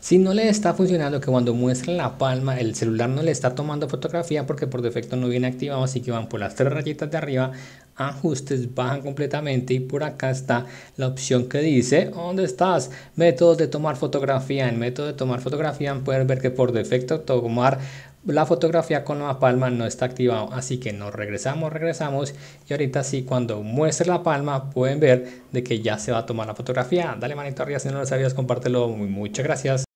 Si no le está funcionando, que cuando muestren la palma el celular no le está tomando fotografía porque por defecto no viene activado, así que van por las tres rayitas de arriba, ajustes, bajan completamente y por acá está la opción que dice, ¿dónde estás? Métodos de tomar fotografía. En método de tomar fotografía pueden ver que por defecto tomar la fotografía con la palma no está activado así que nos regresamos regresamos y ahorita sí cuando muestre la palma pueden ver de que ya se va a tomar la fotografía dale manito arriba si no lo sabías compártelo muchas gracias